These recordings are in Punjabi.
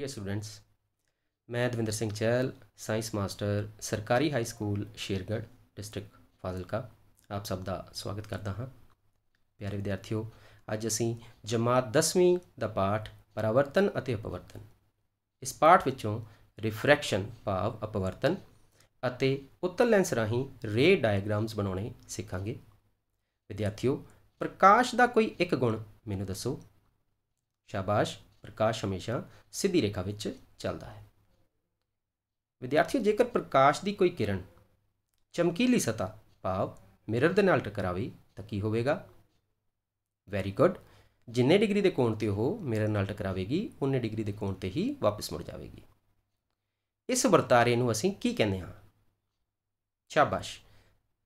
ਡੀਅਰ ਸਟੂਡੈਂਟਸ ਮੈਂ ਦਵਿੰਦਰ ਸਿੰਘ ਚਹਿਲ ਸਾਇੰਸ ਮਾਸਟਰ ਸਰਕਾਰੀ high school Shergarh district Fazilka ਆਪ ਸਭ ਦਾ ਸਵਾਗਤ ਕਰਦਾ ਹਾਂ ਪਿਆਰੇ ਵਿਦਿਆਰਥੀਓ ਅੱਜ ਅਸੀਂ ਜਮਾਤ 10ਵੀਂ ਦਾ ਪਾਠ ਪਰਵਰਤਨ ਅਤੇ ਅਪਵਰਤਨ ਇਸ ਪਾਠ ਵਿੱਚੋਂ ਰਿਫ੍ਰੈਕਸ਼ਨ ਭਾਵ ਅਪਵਰਤਨ ਅਤੇ ਉੱਤਲ ਲੈਂਸ ਰਾਹੀਂ ਰੇ ਡਾਇਗ੍ਰਾਮਸ ਬਣਾਉਣੇ ਸਿੱਖਾਂਗੇ ਵਿਦਿਆਰਥੀਓ ਪ੍ਰਕਾਸ਼ ਦਾ ਕੋਈ ਇੱਕ ਗੁਣ ਮੈਨੂੰ ਦੱਸੋ ਸ਼ਾਬਾਸ਼ ਪ੍ਰਕਾਸ਼ ਹਮੇਸ਼ਾ ਸਿੱਧੀ ਰੇਖਾ ਵਿੱਚ ਚੱਲਦਾ ਹੈ ਵਿਦਿਆਰਥੀਓ ਜੇਕਰ ਪ੍ਰਕਾਸ਼ ਦੀ ਕੋਈ ਕਿਰਨ ਚਮਕੀਲੀ ਸਤਾ ਭਾਵ ਮਿਰਰ ਦੇ ਨਾਲ ਟਕਰਾਵੇ ਤਾਂ ਕੀ ਹੋਵੇਗਾ ਵੈਰੀ ਗੁੱਡ ਜਿੰਨੇ ਡਿਗਰੀ ਦੇ ਕੋਣ ਤੇ ਉਹ ਮਿਰਰ ਨਾਲ ਟਕਰਾਵੇਗੀ ਉਹਨੇ ਡਿਗਰੀ ਦੇ ਕੋਣ ਤੇ ਹੀ ਵਾਪਸ ਮੁੜ ਜਾਵੇਗੀ ਇਸ ਵਰਤਾਰੇ ਨੂੰ ਅਸੀਂ ਕੀ ਕਹਿੰਦੇ ਹਾਂ ਸ਼ਾਬਾਸ਼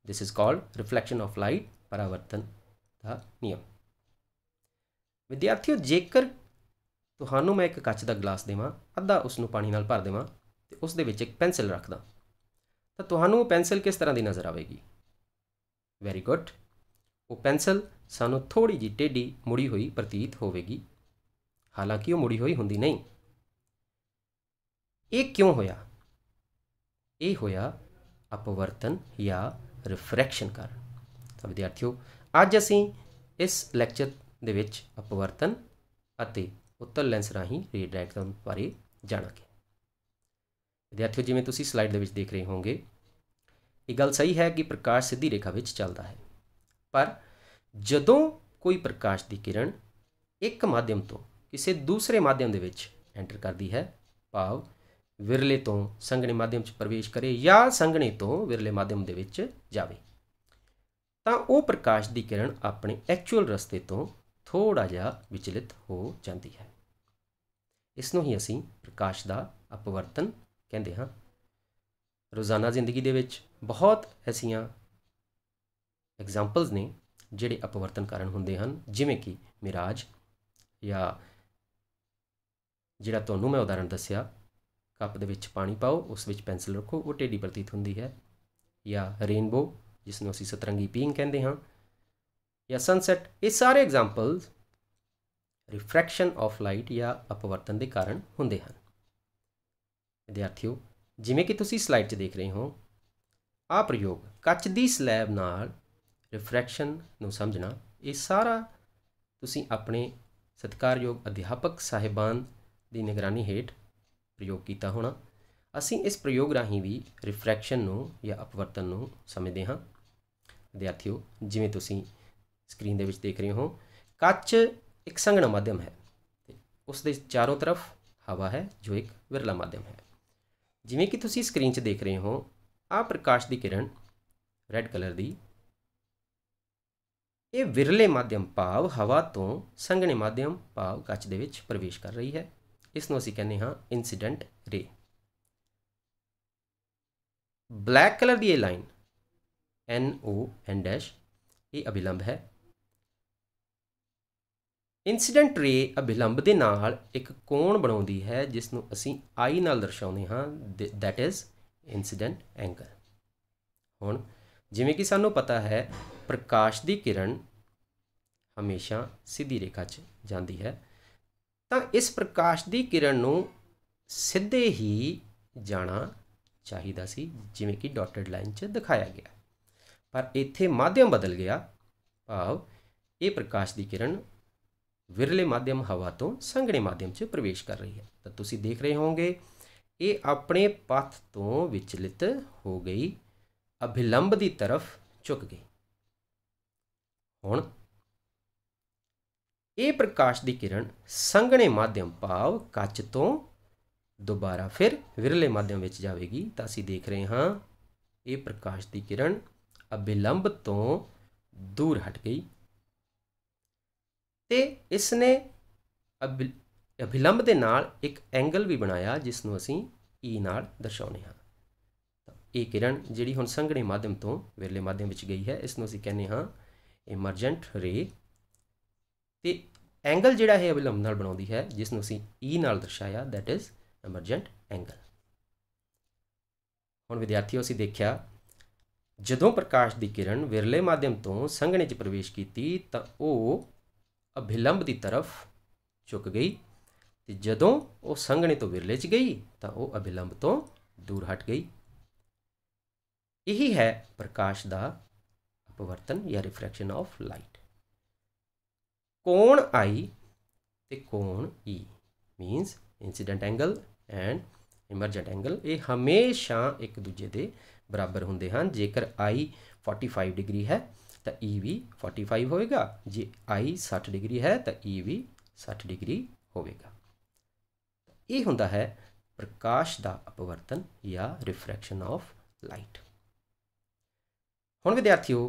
this is called reflection of light ਪਰਾਵਰਤਨ ਦਾ ਨਿਯਮ ਵਿਦਿਆਰਥੀਓ ਜੇਕਰ ਤੁਹਾਨੂੰ ਮੈਂ ਇੱਕ ਕੱਚ ਦਾ ਗਲਾਸ ਦੇਵਾਂ ਅੱਧਾ ਉਸ ਨੂੰ ਪਾਣੀ ਨਾਲ ਭਰ ਦੇਵਾਂ ਤੇ ਉਸ ਦੇ ਵਿੱਚ ਇੱਕ ਪੈਨਸਲ ਰੱਖਦਾ ਤਾਂ ਤੁਹਾਨੂੰ ਉਹ ਪੈਨਸਲ ਕਿਸ ਤਰ੍ਹਾਂ ਦੀ ਨਜ਼ਰ ਆਵੇਗੀ ਵੈਰੀ ਗੁੱਡ ਉਹ ਪੈਨਸਲ ਸਾਨੂੰ ਥੋੜੀ ਜੀ ਟੇਢੀ ਮੁੜੀ ਹੋਈ ਪ੍ਰਤੀਤ ਹੋਵੇਗੀ ਹਾਲਾਂਕਿ ਉਹ ਮੁੜੀ ਹੋਈ ਹੁੰਦੀ ਨਹੀਂ ਇਹ ਕਿਉਂ ਹੋਇਆ ਇਹ ਹੋਇਆ ਅਪਵਰਤਨ ਜਾਂ ਰਿਫ੍ਰੈਕਸ਼ਨ ਕਰ ਤਾਂ ਵਿਦਿਆਰਥੀਓ ਅੱਜ ਅਸੀਂ ਇਸ ਲੈਕਚਰ ਦੇ ਵਿੱਚ ਅਪਵਰਤਨ ਅਤੇ ਉੱਤਲ ਲੈਂਸ ਰਾਹੀਂ ਰੇ ਡਾਇਗ੍ਰਾਮ ਬਾਰੇ ਜਾਣਾਂਗੇ ਵਿਦਿਆਰਥੀਓ ਜਿਵੇਂ ਤੁਸੀਂ ਸਲਾਈਡ ਦੇ ਵਿੱਚ ਦੇਖ ਰਹੇ ਹੋਵੋਗੇ ਇਹ ਗੱਲ ਸਹੀ ਹੈ ਕਿ ਪ੍ਰਕਾਸ਼ ਸਿੱਧੀ ਰੇਖਾ ਵਿੱਚ ਚੱਲਦਾ ਹੈ ਪਰ ਜਦੋਂ ਕੋਈ ਪ੍ਰਕਾਸ਼ ਦੀ ਕਿਰਨ ਇੱਕ ਮਾਧਿਅਮ ਤੋਂ ਕਿਸੇ ਦੂਸਰੇ ਮਾਧਿਅਮ ਦੇ ਵਿੱਚ ਐਂਟਰ ਕਰਦੀ ਹੈ ਭਾਵ ਵਿਰਲੇ ਤੋਂ ਸੰਘਣੇ ਮਾਧਿਅਮ 'ਚ ਪ੍ਰਵੇਸ਼ ਕਰੇ ਜਾਂ ਸੰਘਣੇ ਤੋਂ ਵਿਰਲੇ ਮਾਧਿਅਮ ਦੇ ਵਿੱਚ ਜਾਵੇ ਤਾਂ ਉਹ ਪ੍ਰਕਾਸ਼ ਦੀ ਕਿਰਨ ਆਪਣੇ ਐਕਚੁਅਲ ਰਸਤੇ ਤੋਂ ਥੋੜਾ ਜਿਹਾ ਵਿਚਲਿਤ ਹੋ ਜਾਂਦੀ ਹੈ ਇਸ ਨੂੰ ਹੀ ਅਸੀਂ ਪ੍ਰਕਾਸ਼ ਦਾ ਅਪਵਰਤਨ ਕਹਿੰਦੇ ਹਾਂ ਰੋਜ਼ਾਨਾ ਜ਼ਿੰਦਗੀ ਦੇ ਵਿੱਚ ਬਹੁਤ ਐਸੀਆਂ ਐਗਜ਼ਾਮਪਲਸ ਨੇ ਜਿਹੜੇ ਅਪਵਰਤਨ ਕਾਰਨ ਹੁੰਦੇ ਹਨ ਜਿਵੇਂ ਕਿ ਮਿਰਾਜ ਜਾਂ ਜਿਹੜਾ ਤੁਹਾਨੂੰ ਮੈਂ ਉਦਾਹਰਣ ਦੱਸਿਆ ਕੱਪ ਦੇ ਵਿੱਚ ਪਾਣੀ ਪਾਓ ਉਸ ਵਿੱਚ ਪੈਨਸਲ ਰੱਖੋ ਉਹ ਟੇਡੀ ਪ੍ਰਤੀਤ ਹੁੰਦੀ ਹੈ ਜਾਂ ਰੇਨਬੋ ਜਿਸ ਨੂੰ ਅਸੀਂ ਸਤਰੰਗੀ ਪੀਂਗ ਕਹਿੰਦੇ ਹਾਂ ਜਾਂ ਸਨਸੈਟ ਇਹ ਸਾਰੇ ਐਗਜ਼ਾਮਪਲਸ ਰਿਫਰੈਕਸ਼ਨ ਆਫ ਲਾਈਟ ਜਾਂ ਅਪਵਰਤਨ ਦੇ ਕਾਰਨ ਹੁੰਦੇ ਹਨ ਵਿਦਿਆਰਥੀਓ ਜਿਵੇਂ ਕਿ ਤੁਸੀਂ ਸਲਾਈਡ 'ਚ ਦੇਖ ਰਹੇ ਹੋ ਆ ਪ੍ਰਯੋਗ ਕੱਚ ਦੀ ਸਲੈਬ ਨਾਲ ਰਿਫ੍ਰੈਕਸ਼ਨ ਨੂੰ ਸਮਝਣਾ ਇਹ ਸਾਰਾ ਤੁਸੀਂ ਆਪਣੇ ਸਤਿਕਾਰਯੋਗ ਅਧਿਆਪਕ ਸਾਹਿਬਾਨ ਦੀ ਨਿਗਰਾਨੀ ਹੇਠ ਪ੍ਰਯੋਗ ਕੀਤਾ ਹੋਣਾ ਅਸੀਂ ਇਸ ਪ੍ਰਯੋਗ ਰਾਹੀਂ ਵੀ ਰਿਫ੍ਰੈਕਸ਼ਨ ਨੂੰ ਜਾਂ ਅਪਵਰਤਨ ਨੂੰ ਸਮਝਦੇ ਹਾਂ ਵਿਦਿਆਰਥੀਓ ਜਿਵੇਂ ਤੁਸੀਂ ਸਕਰੀਨ ਦੇ ਵਿੱਚ ਦੇਖ ਰਹੇ ਹੋ ਕੱਚ ਇੱਕ ਸੰਘਣਾ ਮਾਧਿਅਮ ਹੈ ਉਸ ਦੇ ਚਾਰੋਂ ਤਰਫ ਹਵਾ ਹੈ ਜੋ ਇੱਕ ਵਿਰਲਾ ਮਾਧਿਅਮ ਹੈ ਜਿਵੇਂ ਕਿ ਤੁਸੀਂ ਸਕਰੀਨ 'ਚ ਦੇਖ ਰਹੇ ਹੋ ਆ ਪ੍ਰਕਾਸ਼ ਦੀ ਕਿਰਨ ਰੈੱਡ ਕਲਰ ਦੀ ਇਹ ਵਿਰਲੇ ਮਾਧਿਅਮ ਭਾਵ ਹਵਾ ਤੋਂ ਸੰਘਣੇ ਮਾਧਿਅਮ ਭਾਵ ਕੱਚ ਦੇ ਵਿੱਚ ਪ੍ਰਵੇਸ਼ ਕਰ ਰਹੀ ਹੈ ਇਸ ਨੂੰ ਅਸੀਂ ਕਹਿੰਦੇ ਹਾਂ ਇਨਸੀਡੈਂਟ ਰੇ ਬਲੈਕ ਕਲਰ ਦੀ ਇਹ ਲਾਈਨ NO ਡੈਸ਼ ਇਹ ਅਭਿਲੰਬ ਹੈ ਇਨਸੀਡੈਂਟ ਰੇ ਅਭਿਲੰਬ ਦੇ ਨਾਲ ਇੱਕ ਕੋਣ ਬਣਾਉਂਦੀ ਹੈ ਜਿਸ ਨੂੰ ਅਸੀਂ ਆਈ ਨਾਲ ਦਰਸਾਉਂਦੇ ਹਾਂ ਦੈਟ ਇਜ਼ ਇਨਸੀਡੈਂਟ ਐਂਗਲ ਹੁਣ ਜਿਵੇਂ ਕਿ ਸਾਨੂੰ ਪਤਾ ਹੈ ਪ੍ਰਕਾਸ਼ ਦੀ ਕਿਰਨ ਹਮੇਸ਼ਾ ਸਿੱਧੀ ਰੇਖਾ 'ਚ ਜਾਂਦੀ ਹੈ ਤਾਂ ਇਸ ਪ੍ਰਕਾਸ਼ ਦੀ ਕਿਰਨ ਨੂੰ ਸਿੱਧੇ ਹੀ ਜਾਣਾ ਚਾਹੀਦਾ ਸੀ ਜਿਵੇਂ ਕਿ ਡਾਟਡ ਲਾਈਨ 'ਚ ਦਿਖਾਇਆ ਗਿਆ ਪਰ ਇੱਥੇ ਮਾਧਿਅਮ ਬਦਲ ਗਿਆ ਭਾਵ ਇਹ ਪ੍ਰਕਾਸ਼ ਦੀ ਕਿਰਨ ਵਿਰਲੇ ਮਾਧਿਅਮ ਹਵਾ ਤੋਂ ਸੰਘਣੇ ਮਾਧਿਅਮ 'ਚ ਪ੍ਰਵੇਸ਼ ਕਰ ਰਹੀ ਹੈ ਤਾਂ ਤੁਸੀਂ ਦੇਖ ਰਹੇ ਹੋਵੋਗੇ ਇਹ ਆਪਣੇ ਪਥ ਤੋਂ ਵਿਚਲਿਤ ਹੋ ਗਈ ਅਭਿਲੰਬ ਦੀ ਤਰਫ ਝੁਕ ਗਈ ਹੁਣ ਇਹ ਪ੍ਰਕਾਸ਼ ਦੀ ਕਿਰਨ ਸੰਘਣੇ ਮਾਧਿਅਮ ਭਾਵ ਕੱਚ ਤੋਂ ਦੁਬਾਰਾ ਫਿਰ ਵਿਰਲੇ ਮਾਧਿਅਮ ਵਿੱਚ ਜਾਵੇਗੀ ਤਾਂ ਅਸੀਂ ਦੇਖ ਰਹੇ ਹਾਂ ਇਹ ਪ੍ਰਕਾਸ਼ ਦੀ ਕਿਰਨ ਅਭਿਲੰਬ ਤੋਂ ਦੂਰ ਹਟ ਗਈ ਤੇ ਇਸ ਨੇ ਅਭਿਲੰਬ ਦੇ ਨਾਲ ਇੱਕ ਐਂਗਲ ਵੀ ਬਣਾਇਆ ਜਿਸ ਨੂੰ ਅਸੀਂ E ਨਾਲ ਦਰਸਾਉਨੇ ਹਾਂ ਇਹ ਕਿਰਨ ਜਿਹੜੀ ਹੁਣ ਸੰਘਣੇ ਮਾਧਿਅਮ ਤੋਂ ਵਿਰਲੇ ਮਾਧਿਅਮ ਵਿੱਚ ਗਈ ਹੈ ਇਸ ਨੂੰ ਅਸੀਂ ਕਹਿੰਦੇ ਹਾਂ ਇਮਰਜੈਂਟ ਰੇ ਤੇ ਐਂਗਲ ਜਿਹੜਾ ਹੈ ਅਭਿਲੰਬ ਨਾਲ ਬਣਾਉਂਦੀ ਹੈ ਜਿਸ ਨੂੰ ਅਸੀਂ E ਨਾਲ ਦਰਸਾਇਆ ਥੈਟ ਇਜ਼ ਇਮਰਜੈਂਟ ਐਂਗਲ ਹੁਣ ਵਿਦਿਆਰਥੀਓ ਅਸੀਂ ਦੇਖਿਆ ਜਦੋਂ ਪ੍ਰਕਾਸ਼ ਦੀ ਕਿਰਨ ਵਿਰਲੇ ਮਾਧਿਅਮ ਤੋਂ ਸੰਘਣੇ 'ਚ ਪ੍ਰਵੇਸ਼ ਕੀਤੀ ਤਾਂ ਉਹ ਅਭਿਲੰਬ ਦੀ ਤਰਫ ਝੁਕ ਗਈ ਤੇ ਜਦੋਂ ਉਹ ਸੰਘਣੇ ਤੋਂ ਵਿਰਲੇ 'ਚ ਗਈ ਤਾਂ ਉਹ ਅਭਿਲੰਬ ਤੋਂ ਦੂਰ ਹਟ ਗਈ ਇਹੀ ਹੈ ਪ੍ਰਕਾਸ਼ ਦਾ ਅਪਵਰਤਨ ਜਾਂ ਰਿਫ੍ਰੈਕਸ਼ਨ ਆਫ ਲਾਈਟ ਕੋਣ ਆਈ ਤੇ ਕੋਣ E means incident angle and emergent angle ਇਹ ਹਮੇਸ਼ਾ ਇੱਕ ਦੂਜੇ ਦੇ ਬਰਾਬਰ ਹੁੰਦੇ ਹਨ ਜੇਕਰ i 45 ਡਿਗਰੀ ਹੈ ਤਾਂ ਈ ਵੀ 45 ਹੋਵੇਗਾ ਜੇ ਆਈ 60 ਡਿਗਰੀ ਹੈ ਤਾਂ ਈ ਵੀ 60 ਡਿਗਰੀ ਹੋਵੇਗਾ ਇਹ ਹੁੰਦਾ ਹੈ ਪ੍ਰਕਾਸ਼ ਦਾ ਅਪਵਰਤਨ ਜਾਂ ਰਿਫ੍ਰੈਕਸ਼ਨ ਆਫ ਲਾਈਟ ਹੁਣ ਵਿਦਿਆਰਥੀਓ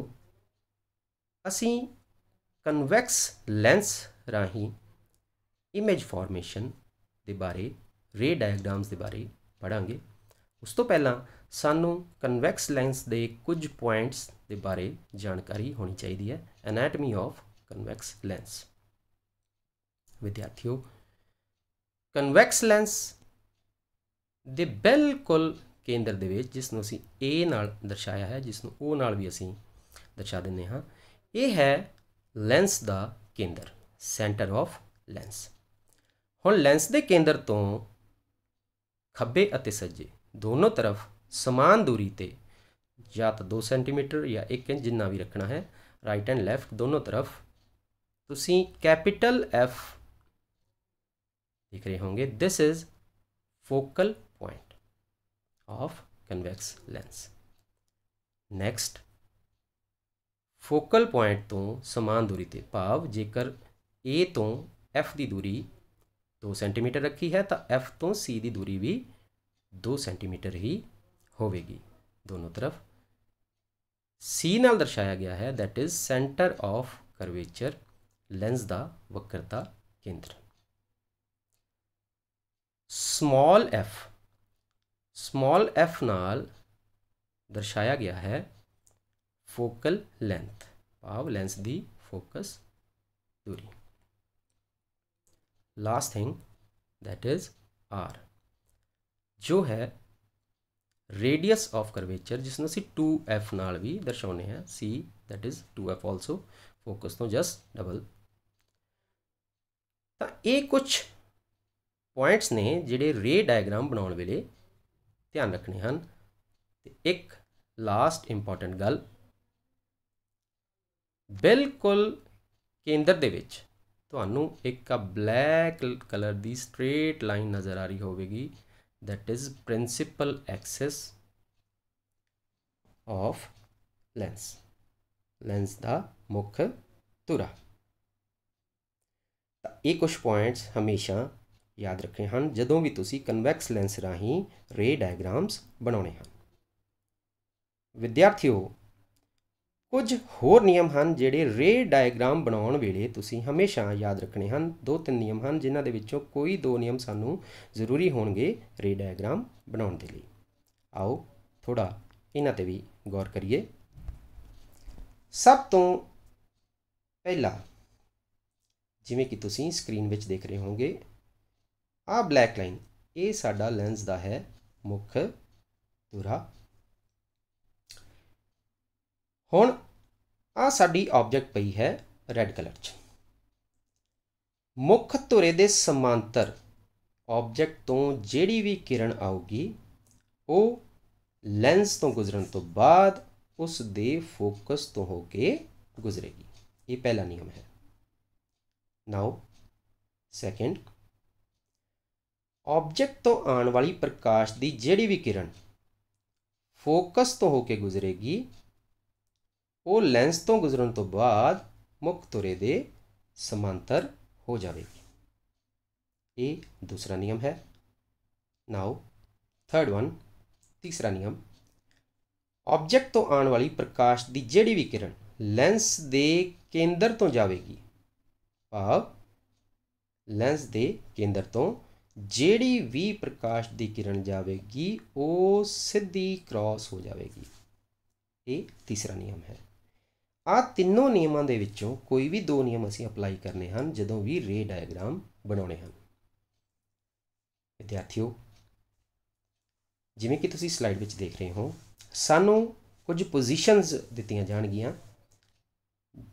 ਅਸੀਂ ਕਨਵੈਕਸ ਲੈਂਸ ਰਾਹੀਂ ਇਮੇਜ ਫਾਰਮੇਸ਼ਨ ਦੇ ਬਾਰੇ ਰੇ ਡਾਇਗ੍ਰਾਮਸ ਦੇ ਬਾਰੇ ਪੜਾਂਗੇ ਉਸ ਤੋਂ ਪਹਿਲਾਂ ਸਾਨੂੰ ਕਨਵੈਕਸ ਲੈਂਸ ਦੇ ਕੁਝ ਪੁਆਇੰਟਸ ਦੇ ਬਾਰੇ ਜਾਣਕਾਰੀ ਹੋਣੀ ਚਾਹੀਦੀ ਹੈ ਐਨਾਟਮੀ ਆਫ ਕਨਵੈਕਸ ਲੈਂਸ ਵਿਦਿਆਰਥੀਓ ਕਨਵੈਕਸ ਲੈਂਸ ਦੇ ਬਿਲਕੁਲ ਕੇਂਦਰ ਦੇ ਵਿੱਚ ਜਿਸ ਨੂੰ ਅਸੀਂ A ਨਾਲ ਦਰਸਾਇਆ ਹੈ ਜਿਸ ਨੂੰ O ਨਾਲ ਵੀ ਅਸੀਂ ਦਰਸਾ ਦਿੰਦੇ ਹਾਂ ਇਹ ਹੈ ਲੈਂਸ ਦਾ ਕੇਂਦਰ ਸੈਂਟਰ ਆਫ ਲੈਂਸ ਹੁਣ ਲੈਂਸ ਦੇ ਕੇਂਦਰ ਤੋਂ ਖੱਬੇ ਅਤੇ ਸੱਜੇ ਦੋਨੋਂ ਤਰਫ ਸਮਾਨ ਦੂਰੀ ਤੇ या तो दो सेंटीमीटर या एक इंच जिन्ना भी रखना है राइट एंड लैफ्ट दोनों तरफ ती कैपिटल एफ लिख रहे होंगे this is focal point of convex lens next focal point तो समान दूरी पर भाव जेकर ए तो एफ की दूरी दो सेंटीमीटर रखी है तो एफ तो सी की दूरी भी दो सेंटीमीटर ही होगी दोनों तरफ सी दर्शाया गया है that is centre of curvature lens का वक्रता केंद्र समॉल एफ समॉल एफ नाल दर्शाया गया है फोकल लेंथ भाव लेंस की फोकस दूरी last thing that is R जो है ਰੇਡੀਅਸ ਆਫ ਕਰਵੇਚਰ ਜਿਸ ਨੂੰ ਅਸੀਂ 2f ਨਾਲ ਵੀ ਦਰਸਾਉਨੇ ਆ c that is 2f also focus ਤੋਂ ਜਸਟ ਡਬਲ ਤਾਂ ਇਹ ਕੁਝ ਪੁਆਇੰਟਸ ਨੇ ਜਿਹੜੇ ਰੇ ਡਾਇਗ੍ਰਾਮ ਬਣਾਉਣ ਵੇਲੇ ਧਿਆਨ ਰੱਖਣੇ ਹਨ ਤੇ ਇੱਕ ਲਾਸਟ ਇੰਪੋਰਟੈਂਟ ਗੱਲ ਬਿਲਕੁਲ ਕੇਂਦਰ ਦੇ ਵਿੱਚ ਤੁਹਾਨੂੰ ਇੱਕ ਬਲੈਕ ਕਲਰ ਦੀ ਸਟ੍ਰੇਟ ਲਾਈਨ ਨਜ਼ਰ ਆ ਰਹੀ ਹੋਵੇਗੀ that is principal axis of lens lens the ਮੁੱਖ ਧੁਰਾ ਤਾਂ ਇਹ ਕੁਝ ਪੁਆਇੰਟਸ ਹਮੇਸ਼ਾ ਯਾਦ ਰੱਖਣੇ ਹਨ ਜਦੋਂ ਵੀ ਤੁਸੀਂ ਕਨਵੈਕਸ ਲੈਂਸ ਰਾਹੀਂ ਰੇ ਡਾਇਗ੍ਰਾਮਸ ਬਣਾਉਣੇ ਹਨ ਵਿਦਿਆਰਥੀਓ ਕੁਝ ਹੋਰ ਨਿਯਮ ਹਨ ਜਿਹੜੇ ਰੇ ਡਾਇਗਰਾਮ ਬਣਾਉਣ ਵੇਲੇ ਤੁਸੀਂ ਹਮੇਸ਼ਾ ਯਾਦ ਰੱਖਣੇ ਹਨ ਦੋ ਤਿੰਨ ਨਿਯਮ ਹਨ ਜਿਨ੍ਹਾਂ ਦੇ ਵਿੱਚੋਂ ਕੋਈ ਦੋ ਨਿਯਮ ਸਾਨੂੰ ਜ਼ਰੂਰੀ ਹੋਣਗੇ ਰੇ ਡਾਇਗਰਾਮ ਬਣਾਉਣ ਦੇ ਲਈ ਆਓ ਥੋੜਾ ਇਹਨਾਂ ਤੇ ਵੀ ਗੌਰ ਕਰੀਏ ਸਭ ਤੋਂ ਪਹਿਲਾ ਜਿਵੇਂ ਕਿ ਤੁਸੀਂ ਸਕਰੀਨ ਵਿੱਚ ਦੇਖ ਰਹੇ ਹੋਵੋਗੇ ਆ ਬਲੈਕ ਲਾਈਨ ਇਹ ਸਾਡਾ ਲੈਂਸ ਦਾ ਹੈ ਮੁੱਖ ਧੁਰਾ ਹੁਣ ਆ ਸਾਡੀ ਆਬਜੈਕਟ ਪਈ ਹੈ ਰੈੱਡ ਕਲਰ 'ਚ ਮੁੱਖ ਧੁਰੇ ਦੇ ਸਮਾਂਤਰ ਆਬਜੈਕਟ ਤੋਂ ਜਿਹੜੀ ਵੀ ਕਿਰਨ ਆਊਗੀ ਉਹ ਲੈਂਸ ਤੋਂ ਗੁਜ਼ਰਨ ਤੋਂ ਬਾਅਦ ਉਸ ਦੇ ਫੋਕਸ ਤੋਂ ਹੋ ਕੇ ਗੁਜ਼ਰੇਗੀ ਇਹ ਪਹਿਲਾ ਨਿਯਮ ਹੈ ਨਾਓ ਸੈਕੰਡ ਆਬਜੈਕਟ ਤੋਂ ਆਉਣ ਵਾਲੀ ਪ੍ਰਕਾਸ਼ ਦੀ ਜਿਹੜੀ ਵੀ ਕਿਰਨ ਫੋਕਸ ਤੋਂ ਹੋ ਕੇ ਗੁਜ਼ਰੇਗੀ ਉਹ ਲੈਂਸ ਤੋਂ ਗੁਜ਼ਰਨ ਤੋਂ ਬਾਅਦ ਮੁੱਖ ਧੁਰੇ ਦੇ ਸਮਾਂਤਰ ਹੋ ਜਾਵੇਗੀ ਇਹ ਦੂਸਰਾ ਨਿਯਮ ਹੈ ਨਾਓ ਥਰਡ ਵਨ ਤੀਸਰਾ ਨਿਯਮ ਆਬਜੈਕਟ ਤੋਂ ਆਉਣ ਵਾਲੀ ਪ੍ਰਕਾਸ਼ ਦੀ ਜਿਹੜੀ ਵੀ ਕਿਰਨ ਲੈਂਸ ਦੇ ਕੇਂਦਰ ਤੋਂ ਜਾਵੇਗੀ ਭਾਵ ਲੈਂਸ ਦੇ ਕੇਂਦਰ ਤੋਂ ਜਿਹੜੀ ਵੀ ਪ੍ਰਕਾਸ਼ ਦੀ ਕਿਰਨ ਜਾਵੇਗੀ ਉਹ ਸਿੱਧੀ ਕ੍ਰਾਸ ਹੋ ਜਾਵੇਗੀ ਇਹ ਤੀਸਰਾ ਨਿਯਮ ਹੈ ਆ ਤਿੰਨੋਂ ਨਿਯਮਾਂ ਦੇ ਵਿੱਚੋਂ ਕੋਈ ਵੀ ਦੋ ਨਿਯਮ ਅਸੀਂ ਅਪਲਾਈ ਕਰਨੇ ਹਨ ਜਦੋਂ ਵੀ ਰੇ ਡਾਇਗਰਾਮ ਬਣਾਉਣੇ ਹਨ ਵਿਦਿਆਰਥੀਓ ਜਿਵੇਂ ਕਿ ਤੁਸੀਂ ਸਲਾਈਡ ਵਿੱਚ ਦੇਖ ਰਹੇ ਹੋ ਸਾਨੂੰ ਕੁਝ ਪੋਜੀਸ਼ਨਸ ਦਿੱਤੀਆਂ ਜਾਣਗੀਆਂ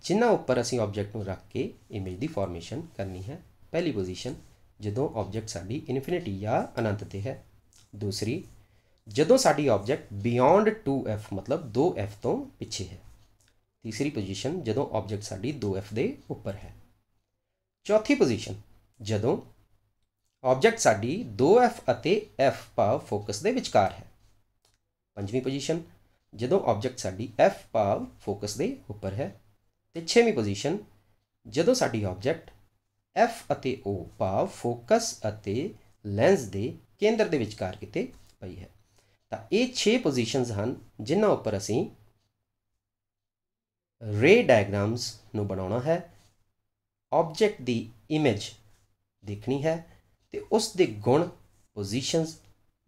ਜਿਨ੍ਹਾਂ ਉੱਪਰ ਅਸੀਂ ਆਬਜੈਕਟ ਨੂੰ ਰੱਖ ਕੇ ਇਮੇਜ ਦੀ ਫਾਰਮੇਸ਼ਨ ਕਰਨੀ ਹੈ ਪਹਿਲੀ ਪੋਜੀਸ਼ਨ ਜਦੋਂ ਆਬਜੈਕਟ ਸਾਡੀ ਇਨਫਿਨਿਟੀ ਜਾਂ ਅਨੰਤ ਤੇ ਹੈ ਦੂਸਰੀ ਜਦੋਂ ਸਾਡੀ ਆਬਜੈਕਟ ਬਿਯੋਂਡ 2f ਮਤਲਬ 2f ਤੋਂ ਪਿੱਛੇ ਹੈ ਤੀਸਰੀ ਪੋਜੀਸ਼ਨ ਜਦੋਂ ਆਬਜੈਕਟ ਸਾਡੀ 2f ਦੇ ਉੱਪਰ ਹੈ ਚੌਥੀ ਪੋਜੀਸ਼ਨ ਜਦੋਂ ਆਬਜੈਕਟ ਸਾਡੀ 2f ਅਤੇ f ਭਾਵ ਫੋਕਸ ਦੇ ਵਿਚਕਾਰ ਹੈ ਪੰਜਵੀਂ ਪੋਜੀਸ਼ਨ ਜਦੋਂ ਆਬਜੈਕਟ ਸਾਡੀ f ਭਾਵ ਫੋਕਸ ਦੇ ਉੱਪਰ ਹੈ ਤੇ ਛੇਵੀਂ ਪੋਜੀਸ਼ਨ ਜਦੋਂ ਸਾਡੀ ਆਬਜੈਕਟ f ਅਤੇ o ਭਾਵ ਫੋਕਸ ਅਤੇ ਲੈਂਸ ਦੇ ਕੇਂਦਰ ਦੇ ਵਿਚਕਾਰ ਕਿਤੇ ਪਈ ਹੈ ਤਾਂ ਇਹ 6 ਪੋਜੀਸ਼ਨਸ ਹਨ ਜਿਨ੍ਹਾਂ ਉੱਪਰ ਅਸੀਂ ਰੇ ਡਾਇਗ੍ਰਾਮਸ ਨੂੰ ਬਣਾਉਣਾ ਹੈ ਆਬਜੈਕਟ ਦੀ ਇਮੇਜ ਦੇਖਣੀ ਹੈ ਤੇ ਉਸ ਦੇ ਗੁਣ ਪੋਜੀਸ਼ਨਸ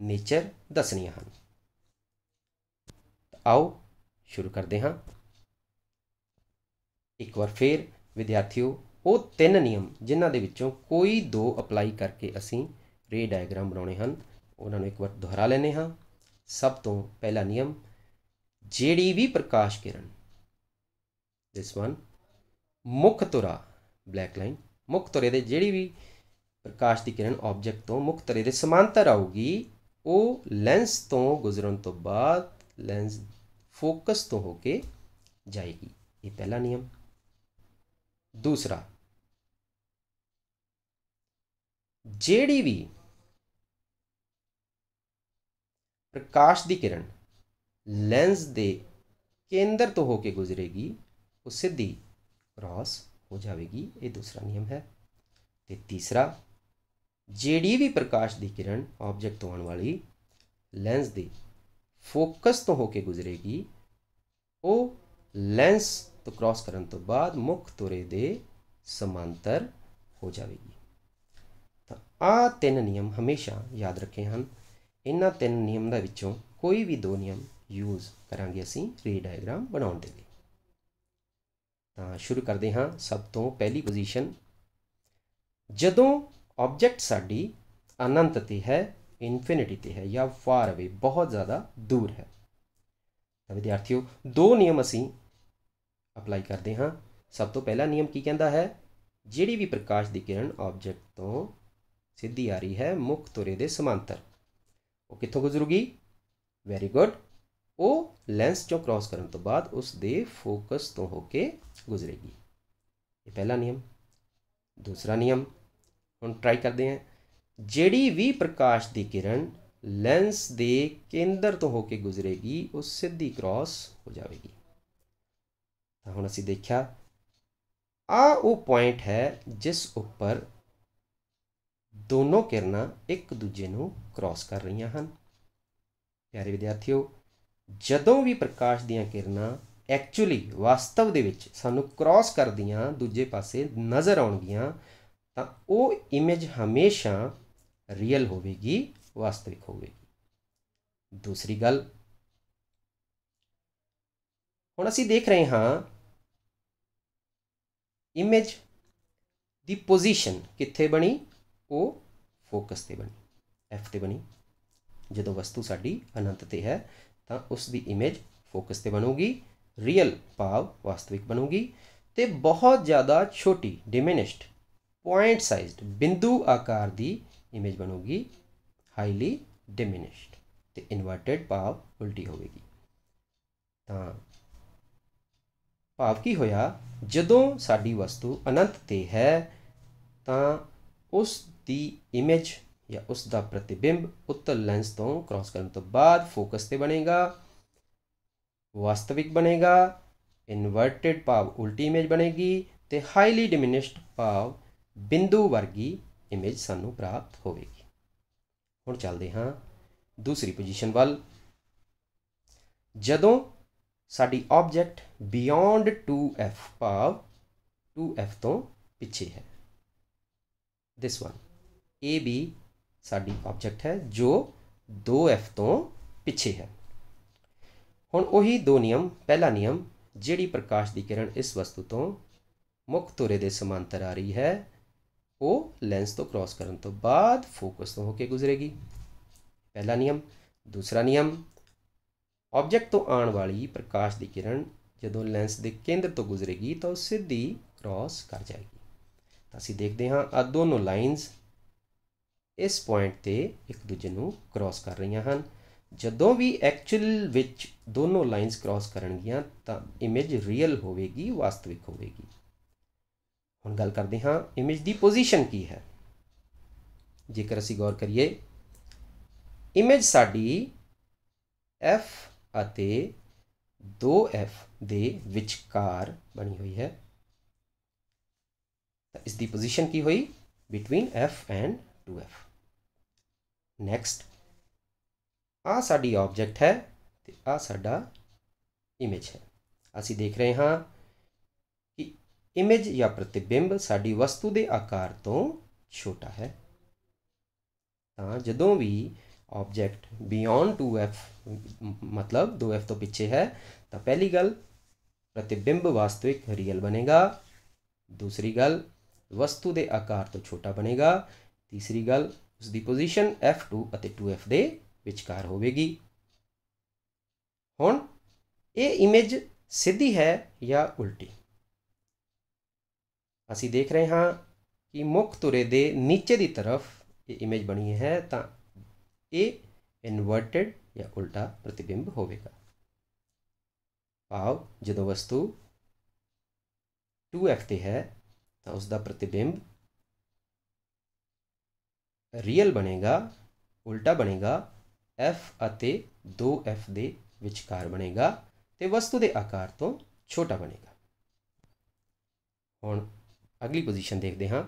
ਨੇਚਰ ਦੱਸਣੀਆਂ ਹਨ ਆਓ ਸ਼ੁਰੂ ਕਰਦੇ ਹਾਂ ਇੱਕ ਵਾਰ ਫੇਰ ਵਿਦਿਆਰਥੀਓ ਉਹ ਤਿੰਨ ਨਿਯਮ ਜਿਨ੍ਹਾਂ ਦੇ ਵਿੱਚੋਂ ਕੋਈ ਦੋ ਅਪਲਾਈ ਕਰਕੇ ਅਸੀਂ ਰੇ ਡਾਇਗ੍ਰਾਮ ਬਣਾਉਣੇ ਹਨ ਉਹਨਾਂ ਨੂੰ ਇੱਕ ਵਾਰ ਦੁਹਰਾ ਲੈਨੇ ਹਾਂ ਸਭ ਤੋਂ ਪਹਿਲਾ ਨਿਯਮ ਜਿਹੜੀ ਵੀ ਪ੍ਰਕਾਸ਼ ਕਿਰਨ ਦਿਸ ਵਨ ਮੁੱਖ ਤੁਰਾ ਬਲੈਕ ਲਾਈਨ ਮੁੱਖ ਤੁਰੇ ਦੇ ਜਿਹੜੀ ਵੀ ਪ੍ਰਕਾਸ਼ ਦੀ ਕਿਰਨ ਆਬਜੈਕਟ ਤੋਂ ਮੁੱਖ ਤੁਰੇ ਦੇ ਸਮਾਂਤਰ ਆਊਗੀ ਉਹ ਲੈਂਸ ਤੋਂ ਗੁਜ਼ਰਨ ਤੋਂ ਬਾਅਦ ਲੈਂਸ ਫੋਕਸ ਤੋਂ ਹੋ ਕੇ ਜਾਏਗੀ ਇਹ ਪਹਿਲਾ ਨਿਯਮ ਦੂਸਰਾ ਜਿਹੜੀ ਵੀ ਪ੍ਰਕਾਸ਼ ਦੀ ਕਿਰਨ ਲੈਂਸ ਦੇ ਕੇਂਦਰ ਤੋਂ ਹੋ ਕੇ ਗੁਜ਼ਰੇਗੀ ਉਹ ਸਿੱਧੀ ਕ੍ਰਾਸ ਹੋ ਜਾਵੇਗੀ ਇਹ ਦੂਸਰਾ ਨਿਯਮ ਹੈ ਤੇ ਤੀਸਰਾ ਜਿਹੜੀ ਵੀ ਪ੍ਰਕਾਸ਼ ਦੀ ਕਿਰਨ ਆਬਜੈਕਟ ਤੋਂ ਆਉਣ ਵਾਲੀ ਲੈਂਸ ਦੀ ਫੋਕਸ ਤੋਂ ਹੋ ਕੇ ਗੁਜ਼ਰੇਗੀ ਉਹ ਲੈਂਸ ਤੋਂ ਕ੍ਰਾਸ ਕਰਨ ਤੋਂ ਬਾਅਦ ਮੁੱਖ ਤੁਰੇ ਦੇ ਸਮਾਂਤਰ ਹੋ ਜਾਵੇਗੀ ਤਾਂ ਆ ਤਿੰਨ ਨਿਯਮ ਹਮੇਸ਼ਾ ਯਾਦ ਰੱਖੇ ਹਨ ਇਹਨਾਂ ਤਿੰਨ ਨਿਯਮ ਦਾ ਵਿੱਚੋਂ ਕੋਈ ਵੀ ਦੋ ਨਿਯਮ ਯੂਜ਼ ਕਰਾਂਗੇ ਅਸੀਂ ਰੀ ਡਾਇਗ੍ਰਾਮ ਬਣਾਉਣ ਦੇ ਲਈ ਤਾਂ ਸ਼ੁਰੂ ਕਰਦੇ ਹਾਂ ਸਭ ਤੋਂ ਪਹਿਲੀ ਪੋਜੀਸ਼ਨ ਜਦੋਂ ਆਬਜੈਕਟ ਸਾਡੀ ਅਨੰਤ ਤੇ ਹੈ ਇਨਫਿਨਿਟੀ ਤੇ ਹੈ ਜਾਂ ਫਾਰ ਅਵੇ ਬਹੁਤ ਜ਼ਿਆਦਾ ਦੂਰ ਹੈ ਤਾਂ ਵਿਦਿਆਰਥੀਓ ਦੋ ਨਿਯਮ ਅਸੀਂ ਅਪਲਾਈ ਕਰਦੇ ਹਾਂ ਸਭ ਤੋਂ ਪਹਿਲਾ ਨਿਯਮ ਕੀ ਕਹਿੰਦਾ ਹੈ ਜਿਹੜੀ ਵੀ ਪ੍ਰਕਾਸ਼ ਦੀ ਕਿਰਨ ਆਬਜੈਕਟ ਤੋਂ ਸਿੱਧੀ ਆ ਰਹੀ ਹੈ ਮੁੱਖ ਤੁਰੇ ਦੇ ਸਮਾਂਤਰ ਉਹ ਕਿੱਥੋਂ ਗੁਜ਼ਰੂਗੀ ਵੈਰੀ ਗੁੱਡ ਉਹ ਲੈਂਸ ਚੋਂ ਕ੍ਰਾਸ ਕਰਨ ਤੋਂ ਬਾਅਦ ਉਸ ਦੇ ਫੋਕਸ ਤੋਂ ਹੋ ਕੇ ਗੁਜ਼ਰੇਗੀ ਇਹ ਪਹਿਲਾ ਨਿਯਮ ਦੂਸਰਾ ਨਿਯਮ ਹੁਣ ਟਰਾਈ ਕਰਦੇ ਹਾਂ ਜਿਹੜੀ ਵੀ ਪ੍ਰਕਾਸ਼ ਦੀ ਕਿਰਨ ਲੈਂਸ ਦੇ ਕੇਂਦਰ ਤੋਂ ਹੋ ਕੇ ਗੁਜ਼ਰੇਗੀ ਉਹ ਸਿੱਧੀ ਕ੍ਰਾਸ ਹੋ ਜਾਵੇਗੀ ਤਾਂ ਹੁਣ ਅਸੀਂ ਦੇਖਿਆ ਆ ਉਹ ਪੁਆਇੰਟ ਹੈ ਜਿਸ ਉੱਪਰ ਦੋਨੋਂ ਕਿਰਨਾਂ ਇੱਕ ਦੂਜੇ ਨੂੰ ਕ੍ਰਾਸ ਕਰ ਰਹੀਆਂ ਹਨ ਪਿਆਰੇ ਵਿਦਿਆਰਥੀਓ ਜਦੋਂ ਵੀ ਪ੍ਰਕਾਸ਼ ਦੀਆਂ ਕਿਰਨਾਂ ਐਕਚੁਅਲੀ ਵਾਸਤਵ ਦੇ ਵਿੱਚ ਸਾਨੂੰ ਕ੍ਰਾਸ ਕਰਦੀਆਂ ਦੂਜੇ ਪਾਸੇ ਨਜ਼ਰ ਆਉਣਗੀਆਂ ਤਾਂ ਉਹ ਇਮੇਜ ਹਮੇਸ਼ਾ ਰੀਅਲ ਹੋਵੇਗੀ ਵਾਸਤਵਿਕ ਹੋਵੇਗੀ ਦੂਸਰੀ ਗੱਲ ਹੁਣ ਅਸੀਂ ਦੇਖ ਰਹੇ ਹਾਂ ਇਮੇਜ ਦੀ ਪੋਜੀਸ਼ਨ ਕਿੱਥੇ ਬਣੀ ਉਹ ਫੋਕਸ ਤੇ ਬਣੀ ਐਫ ਤੇ ਬਣੀ ਜਦੋਂ ਵਸਤੂ ਸਾਡੀ ਅਨੰਤ ਤੇ ਹੈ ਤਾਂ ਉਸ ਦੀ ਇਮੇਜ ਫੋਕਸ ਤੇ ਬਣੂਗੀ ਰੀਅਲ ਭਾਵ ਵਾਸਤਵਿਕ ਬਣੂਗੀ ਤੇ ਬਹੁਤ ਜ਼ਿਆਦਾ ਛੋਟੀ ਡਿਮਿਨਿਸ਼ਡ ਪੁਆਇੰਟ ਸਾਈਜ਼ਡ ਬਿੰਦੂ ਆਕਾਰ ਦੀ ਇਮੇਜ ਬਣੂਗੀ ਹਾਈਲੀ ਡਿਮਿਨਿਸ਼ਡ ਤੇ ਇਨਵਰਟਡ ਭਾਵ ਉਲਟੀ ਹੋਵੇਗੀ ਤਾਂ ਭਾਵ ਕੀ ਹੋਇਆ ਜਦੋਂ ਸਾਡੀ ਵਸਤੂ ਅਨੰਤ ਤੇ ਹੈ ਤਾਂ ਉਸ ਦੀ ਇਮੇਜ ਜਾਂ ਉਸ ਦਾ ਪ੍ਰਤੀਬਿੰਬ ਉੱਤਲ ਲੈਂਸ ਤੋਂ ਕ੍ਰਾਸ ਕਰਨ ਤੋਂ ਬਾਅਦ ਫੋਕਸ ਤੇ ਬਣੇਗਾ ਵਾਸਤਵਿਕ ਬਣੇਗਾ ਇਨਵਰਟਿਡ ਭਾਵ ਉਲਟੀ ਇਮੇਜ ਬਣੇਗੀ ਤੇ ਹਾਈਲੀ ਡਿਮਿਨਿਸ਼ਡ ਭਾਵ ਬਿੰਦੂ ਵਰਗੀ ਇਮੇਜ ਸਾਨੂੰ ਪ੍ਰਾਪਤ ਹੋਵੇਗੀ ਹੁਣ ਚੱਲਦੇ ਹਾਂ ਦੂਸਰੀ ਪੋਜੀਸ਼ਨ ਵੱਲ ਜਦੋਂ ਸਾਡੀ ਆਬਜੈਕਟ ਬਿਯੋਂਡ 2f ਭਾਵ 2f ਤੋਂ ਪਿੱਛੇ ਹੈ this one ab ਸਾਡੀ ਆਬਜੈਕਟ ਹੈ ਜੋ 2f ਤੋਂ ਪਿੱਛੇ ਹੈ ਹੁਣ ਉਹੀ ਦੋ ਨਿਯਮ ਪਹਿਲਾ ਨਿਯਮ ਜਿਹੜੀ ਪ੍ਰਕਾਸ਼ ਦੀ ਕਿਰਨ ਇਸ ਵਸਤੂ ਤੋਂ ਮੁੱਖ ਧੁਰੇ ਦੇ ਸਮਾਂਤਰ ਆ ਰਹੀ ਹੈ ਉਹ ਲੈਂਸ ਤੋਂ ਕ੍ਰਾਸ ਕਰਨ ਤੋਂ ਬਾਅਦ ਫੋਕਸ ਤੋਂ ਹੋ ਕੇ ਗੁਜ਼ਰੇਗੀ ਪਹਿਲਾ ਨਿਯਮ ਦੂਸਰਾ ਨਿਯਮ ਆਬਜੈਕਟ ਤੋਂ ਆਉਣ ਵਾਲੀ ਪ੍ਰਕਾਸ਼ ਦੀ ਕਿਰਨ ਜਦੋਂ ਲੈਂਸ ਦੇ ਕੇਂਦਰ ਤੋਂ ਗੁਜ਼ਰੇਗੀ ਤਾਂ ਉਹ ਸਿੱਧੀ ਕ੍ਰਾਸ ਕਰ ਜਾਏਗੀ ਤਾਂ ਅਸੀਂ ਦੇਖਦੇ ਹਾਂ ਆ ਦੋਨੋਂ ਲਾਈਨਸ ਇਸ ਪੁਆਇੰਟ ਤੇ ਇੱਕ ਦੂਜੇ ਨੂੰ ਕ੍ਰਾਸ ਕਰ ਰਹੀਆਂ ਹਨ ਜਦੋਂ ਵੀ ਐਕਚੁਅਲ ਵਿੱਚ ਦੋਨੋਂ ਲਾਈਨਸ ਕ੍ਰਾਸ ਕਰਨਗੀਆਂ ਤਾਂ ਇਮੇਜ ਰੀਅਲ ਹੋਵੇਗੀ ਵਾਸਤਵਿਕ ਹੋਵੇਗੀ ਹੁਣ ਗੱਲ ਕਰਦੇ ਹਾਂ ਇਮੇਜ ਦੀ ਪੋਜੀਸ਼ਨ ਕੀ ਹੈ ਜੇਕਰ ਅਸੀਂ ਗੌਰ ਕਰੀਏ ਇਮੇਜ ਸਾਡੀ f ਅਤੇ 2f ਦੇ ਵਿਚਕਾਰ ਬਣੀ ਹੋਈ ਹੈ ਤਾਂ ਇਸ ਦੀ ਪੋਜੀਸ਼ਨ ਕੀ ਹੋਈ between f and 2f next ਆ ਸਾਡੀ ਆਬਜੈਕਟ ਹੈ ਤੇ ਆ ਸਾਡਾ ਇਮੇਜ ਹੈ ਅਸੀਂ ਦੇਖ ਰਹੇ ਹਾਂ ਕਿ ਇਮੇਜ ਜਾਂ ਪ੍ਰਤੀਬਿੰਬ ਸਾਡੀ ਵਸਤੂ ਦੇ ਆਕਾਰ ਤੋਂ ਛੋਟਾ ਹੈ ਤਾਂ ਜਦੋਂ ਵੀ ਆਬਜੈਕਟ ਬਿਯੋਂਡ 2f ਮਤਲਬ 2f ਤੋਂ ਪਿੱਛੇ ਹੈ ਤਾਂ ਪਹਿਲੀ ਗੱਲ ਪ੍ਰਤੀਬਿੰਬ ਵਾਸਤਵਿਕ ਰੀਅਲ ਬਣੇਗਾ ਦੂਸਰੀ ਗੱਲ ਵਸਤੂ ਦੇ ਆਕਾਰ ਤੋਂ ਛੋਟਾ ਬਣੇਗਾ ਤੀਸਰੀ ਗੱਲ ਉਸ ਦੀ ਪੋਜੀਸ਼ਨ F2 ਅਤੇ 2F ਦੇ ਵਿਚਕਾਰ ਹੋਵੇਗੀ ਹੁਣ ਇਹ ਇਮੇਜ ਸਿੱਧੀ ਹੈ ਜਾਂ ਉਲਟੀ ਅਸੀਂ ਦੇਖ ਰਹੇ ਹਾਂ ਕਿ ਮੁੱਖ ਤੁਰੇ ਦੇ ਨੀਚੇ ਦੀ ਤਰਫ ਇਹ ਇਮੇਜ ਬਣੀ ਹੈ ਤਾਂ ਇਹ ਇਨਵਰਟਡ ਜਾਂ ਉਲਟਾ ਪ੍ਰਤੀਬਿੰਬ ਹੋਵੇਗਾ ਭਾਵ ਜਦੋਂ ਵਸਤੂ 2f ਤੇ ਹੈ ਤਾਂ ਉਸ ਦਾ ਪ੍ਰਤੀਬਿੰਬ ਰੀਅਲ ਬਣੇਗਾ ਉਲਟਾ ਬਣੇਗਾ f ਅਤੇ 2f ਦੇ ਵਿਚਕਾਰ ਬਣੇਗਾ ਤੇ ਵਸਤੂ ਦੇ ਆਕਾਰ ਤੋਂ ਛੋਟਾ ਬਣੇਗਾ ਹੁਣ ਅਗਲੀ ਪੋਜੀਸ਼ਨ ਦੇਖਦੇ ਹਾਂ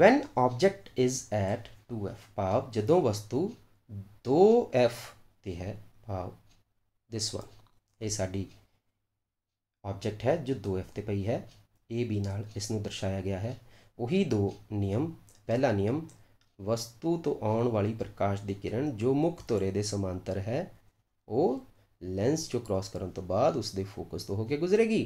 when object is at 2f ਭਾਵ ਜਦੋਂ ਵਸਤੂ 2f ਤੇ ਹੈ ਭਾਵ this one ਇਹ ਸਾਡੀ ਆਬਜੈਕਟ ਹੈ ਜੋ 2f ਤੇ ਪਈ ਹੈ ab ਨਾਲ ਇਸ ਨੂੰ ਦਰਸਾਇਆ ਗਿਆ ਹੈ ਉਹੀ ਦੋ ਨਿਯਮ ਪਹਿਲਾ ਨਿਯਮ ਵਸਤੂ ਤੋਂ ਆਉਣ ਵਾਲੀ ਪ੍ਰਕਾਸ਼ ਦੀ ਕਿਰਨ ਜੋ ਮੁੱਖ ਧੁਰੇ ਦੇ ਸਮਾਂਤਰ ਹੈ ਉਹ ਲੈਂਸ ਚੋਂ ਕ੍ਰਾਸ ਕਰਨ ਤੋਂ ਬਾਅਦ ਉਸ ਦੇ ਫੋਕਸ ਤੋਂ ਹੋ ਕੇ ਗੁਜ਼ਰੇਗੀ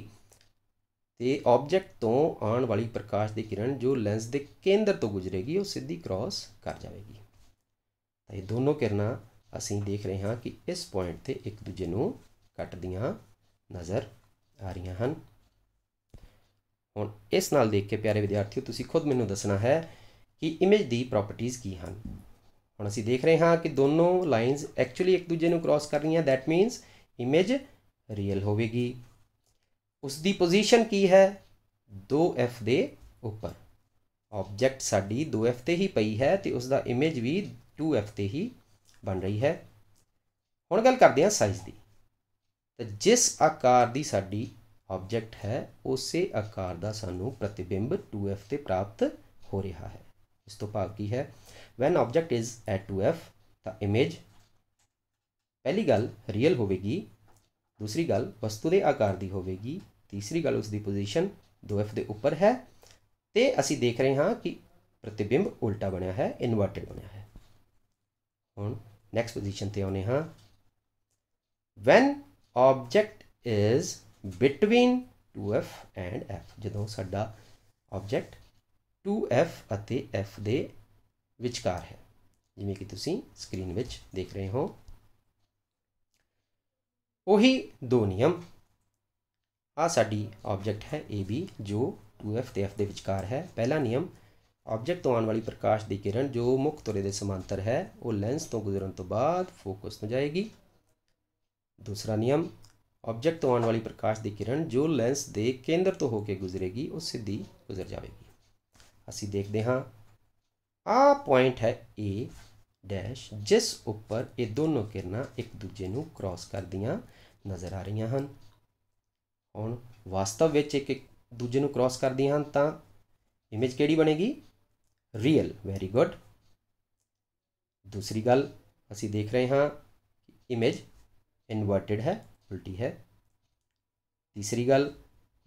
ਤੇ ਆਬਜੈਕਟ ਤੋਂ ਆਉਣ ਵਾਲੀ ਪ੍ਰਕਾਸ਼ ਦੀ ਕਿਰਨ ਜੋ ਲੈਂਸ ਦੇ ਕੇਂਦਰ ਤੋਂ ਗੁਜ਼ਰੇਗੀ ਉਹ ਸਿੱਧੀ ਕ੍ਰਾਸ ਕਰ ਜਾਵੇਗੀ ਤਾਂ ਇਹ ਦੋਨੋਂ ਕਿਰਨਾਂ ਅਸੀਂ ਦੇਖ ਰਹੇ ਹਾਂ ਕਿ ਇਸ ਪੁਆਇੰਟ ਤੇ ਇੱਕ ਦੂਜੇ ਨੂੰ ਕੱਟਦੀਆਂ ਨਜ਼ਰ ਆ ਰਹੀਆਂ ਹਨ ਹੁਣ ਇਸ ਨਾਲ ਦੇਖ ਕੇ ਪਿਆਰੇ ਵਿਦਿਆਰਥੀਓ ਤੁਸੀਂ ਖੁਦ ਮੈਨੂੰ ਦੱਸਣਾ ਹੈ ਕਿ ਇਮੇਜ ਦੀ ਪ੍ਰੋਪਰਟੀਆਂ ਕੀ ਹਨ ਹੁਣ ਅਸੀਂ ਦੇਖ ਰਹੇ ਹਾਂ ਕਿ ਦੋਨੋਂ ਲਾਈਨਸ ਐਕਚੁਅਲੀ ਇੱਕ ਦੂਜੇ ਨੂੰ ਕ੍ਰਾਸ ਕਰ ਰਹੀਆਂ ਥੈਟ ਮੀਨਸ ਇਮੇਜ ਰੀਅਲ ਹੋਵੇਗੀ ਉਸ ਦੀ ਪੋਜੀਸ਼ਨ ਕੀ ਹੈ 2f ਦੇ ਉੱਪਰ ਆਬਜੈਕਟ ਸਾਡੀ 2f ਤੇ ਹੀ ਪਈ ਹੈ ਤੇ ਉਸ ਦਾ ਇਮੇਜ ਵੀ 2f ਤੇ ਹੀ ਬਣ ਰਹੀ ਹੈ ਹੁਣ ਗੱਲ ਕਰਦੇ ਹਾਂ ਸਾਈਜ਼ ਦੀ ਤਾਂ ਜਿਸ ਆਕਾਰ ਦੀ ਸਾਡੀ ਆਬਜੈਕਟ ਹੈ ਉਸੇ ਆਕਾਰ ਦਾ ਸਾਨੂੰ ਪ੍ਰਤੀਬਿੰਬ 2f ਤੇ ਪ੍ਰਾਪਤ ਹੋ ਰਿਹਾ ਹੈ ਇਸ ਤੋਂ ਭਾਵ ਕੀ ਹੈ van object is at 2f ਤਾਂ ਇਮੇਜ ਪਹਿਲੀ ਗੱਲ ਰੀਅਲ ਹੋਵੇਗੀ ਦੂਸਰੀ ਗੱਲ ਵਸਤੂ ਦੇ ਆਕਾਰ ਦੀ ਹੋਵੇਗੀ ਤੀਸਰੀ ਗੱਲ ਉਸ ਦੀ ਪੋਜੀਸ਼ਨ 2f ਦੇ ਉੱਪਰ ਹੈ ਤੇ ਅਸੀਂ ਦੇਖ ਰਹੇ ਹਾਂ ਕਿ ਪ੍ਰਤੀਬਿੰਬ ਉਲਟਾ ਬਣਿਆ ਹੈ ਇਨਵਰਟਡ ਬਣਿਆ ਹੈ ਹੁਣ ਨੈਕਸਟ ਪੋਜੀਸ਼ਨ ਤੇ ਆਉਨੇ ਹਾਂ when object is between 2f and f ਜਦੋਂ ਸਾਡਾ ਆਬਜੈਕਟ 2f ਅਤੇ f ਦੇ ਵਿਚਕਾਰ ਹੈ ਜਿਵੇਂ ਕਿ ਤੁਸੀਂ ਸਕਰੀਨ ਵਿੱਚ ਦੇਖ ਰਹੇ ਹੋ ਉਹੀ ਦੋ ਨਿਯਮ ਆ ਸਾਡੀ ਆਬਜੈਕਟ ਹੈ AB ਜੋ 2f ਤੇ f ਦੇ ਵਿਚਕਾਰ ਹੈ ਪਹਿਲਾ ਨਿਯਮ ਆਬਜੈਕਟ ਤੋਂ ਆਉਣ ਵਾਲੀ ਪ੍ਰਕਾਸ਼ ਦੀ ਕਿਰਨ ਜੋ ਮੁੱਖ ਧੁਰੇ ਦੇ ਸਮਾਂਤਰ ਹੈ ਉਹ ਲੈਂਸ ਤੋਂ ਗੁਜ਼ਰਨ ਤੋਂ ਬਾਅਦ ਫੋਕਸ ਹੋ ਜਾਏਗੀ ਦੂਸਰਾ ਨਿਯਮ ਆਬਜੈਕਟ ਤੋਂ ਆਉਣ ਵਾਲੀ ਪ੍ਰਕਾਸ਼ ਦੀ ਕਿਰਨ ਜੋ ਲੈਂਸ ਦੇ ਕੇਂਦਰ ਤੋਂ ਹੋ ਕੇ ਗੁਜ਼ਰੇਗੀ ਉਹ ਸਿੱਧੀ ਗੁਜ਼ਰ ਜਾਵੇਗੀ ਅਸੀਂ ਦੇਖਦੇ ਹਾਂ ਆ ਪੁਆਇੰਟ ਹੈ A ਡੈਸ਼ ਜਿਸ ਉੱਪਰ ਇਹ ਦੋਨੋਂ ਕਿਰਨਾਂ ਇੱਕ ਦੂਜੇ ਨੂੰ ਕ੍ਰਾਸ ਕਰਦੀਆਂ ਨਜ਼ਰ ਆ ਰਹੀਆਂ ਹਨ ਹੁਣ ਵਾਸਤਵ ਵਿੱਚ ਇੱਕ ਇੱਕ ਦੂਜੇ ਨੂੰ ਕ੍ਰਾਸ ਕਰਦੀਆਂ ਹਨ ਤਾਂ ਇਮੇਜ ਕਿਹੜੀ ਬਣੇਗੀ ਰੀਅਲ ਵੈਰੀ ਗੁੱਡ ਦੂਸਰੀ ਗੱਲ ਅਸੀਂ ਦੇਖ ਰਹੇ ਹਾਂ ਇਮੇਜ ਇਨਵਰਟਿਡ ਹੈ ਉਲਟੀ ਹੈ ਤੀਸਰੀ ਗੱਲ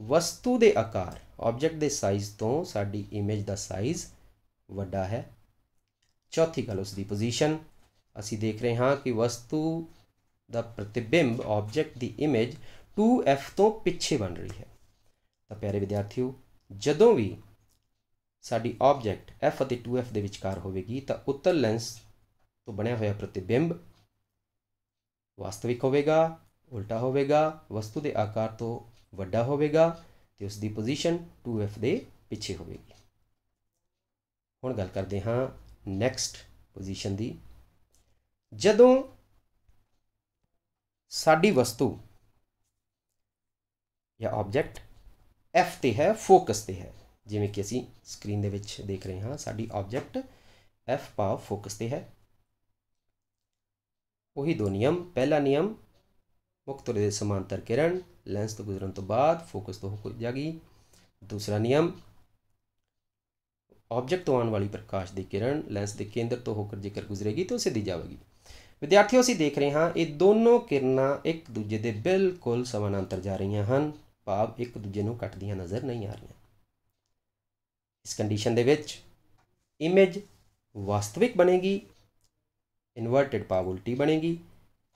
ਵਸਤੂ ਦੇ ਆਕਾਰ ਆਬਜੈਕਟ ਦੇ ਸਾਈਜ਼ ਤੋਂ ਸਾਡੀ ਇਮੇਜ ਦਾ ਸਾਈਜ਼ ਵੱਡਾ ਹੈ ਚੌਥੀ ਗੱਲ ਉਸ ਦੀ ਪੋਜੀਸ਼ਨ ਅਸੀਂ ਦੇਖ ਰਹੇ ਹਾਂ ਕਿ ਵਸਤੂ ਦਾ ਪ੍ਰਤੀਬਿੰਬ ਆਬਜੈਕਟ ਦੀ ਇਮੇਜ 2f ਤੋਂ ਪਿੱਛੇ ਬਣ ਰਹੀ ਹੈ ਤਾਂ ਪਿਆਰੇ ਵਿਦਿਆਰਥੀਓ ਜਦੋਂ ਵੀ ਸਾਡੀ ਆਬਜੈਕਟ f ਅਤੇ 2f ਦੇ ਵਿਚਕਾਰ ਹੋਵੇਗੀ ਤਾਂ ਉੱਤਲ ਲੈਂਸ ਤੋਂ ਬਣਿਆ ਹੋਇਆ ਪ੍ਰਤੀਬਿੰਬ ਵਾਸਤਵਿਕ ਹੋਵੇਗਾ ਉਲਟਾ ਹੋਵੇਗਾ ਵਸਤੂ ਦੇ ਆਕਾਰ ਤੋਂ ਵੱਡਾ ਹੋਵੇਗਾ ਤੇ ਉਸ ਦੀ ਪੋਜੀਸ਼ਨ 2f ਦੇ ਪਿੱਛੇ ਹੋਵੇਗੀ ਹੁਣ ਗੱਲ ਕਰਦੇ ਹਾਂ ਨੈਕਸਟ ਪੋਜੀਸ਼ਨ ਦੀ ਜਦੋਂ ਸਾਡੀ ਵਸਤੂ ਜਾਂ ਆਬਜੈਕਟ f ਤੇ ਹੈ ਫੋਕਸ ਤੇ ਹੈ ਜਿਵੇਂ ਕਿ ਅਸੀਂ ਸਕਰੀਨ ਦੇ ਵਿੱਚ ਦੇਖ ਰਹੇ ਹਾਂ ਸਾਡੀ ਆਬਜੈਕਟ f ਭਾਵ ਫੋਕਸ ਤੇ ਹੈ ਉਹੀ ਦੋ ਨਿਯਮ ਪਹਿਲਾ ਨਿਯਮ ਮੁੱਖ ਧੁਰੇ ਦੇ ਸਮਾਂਤਰ ਕਿਰਨ ਲੈਂਸ ਤੋਂ ਗੁਜ਼ਰਨ ਤੋਂ ਬਾਅਦ ਫੋਕਸ ਤੋਂ ਹੋ ਜਾਗੀ ਦੂਸਰਾ ਨਿਯਮ ਆਬਜੈਕਟ ਤੋਂ ਆਉਣ ਵਾਲੀ ਪ੍ਰਕਾਸ਼ ਦੀ ਕਿਰਨ ਲੈਂਸ ਦੇ ਕੇਂਦਰ ਤੋਂ ਹੋ ਕੇ ਜੇਕਰ ਗੁਜ਼ਰੇਗੀ ਤਾਂ ਉਹ ਸਿੱਧੀ ਜਾਵੇਗੀ ਵਿਦਿਆਰਥੀਓ ਅਸੀਂ ਦੇਖ ਰਹੇ ਹਾਂ ਇਹ ਦੋਨੋਂ ਕਿਰਨਾਂ ਇੱਕ ਦੂਜੇ ਦੇ ਬਿਲਕੁਲ ਸਮਾਨਾਂਤਰ ਜਾ ਰਹੀਆਂ ਹਨ ਭਾਵ ਇੱਕ ਦੂਜੇ ਨੂੰ ਕੱਟਦੀਆਂ ਨਜ਼ਰ ਨਹੀਂ ਆ ਰਹੀਆਂ ਇਸ ਕੰਡੀਸ਼ਨ ਦੇ ਵਿੱਚ ਇਮੇਜ ਵਾਸਤਵਿਕ ਬਣੇਗੀ ਇਨਵਰਟਿਡ ਪਾਵ ਉਲਟੀ ਬਣੇਗੀ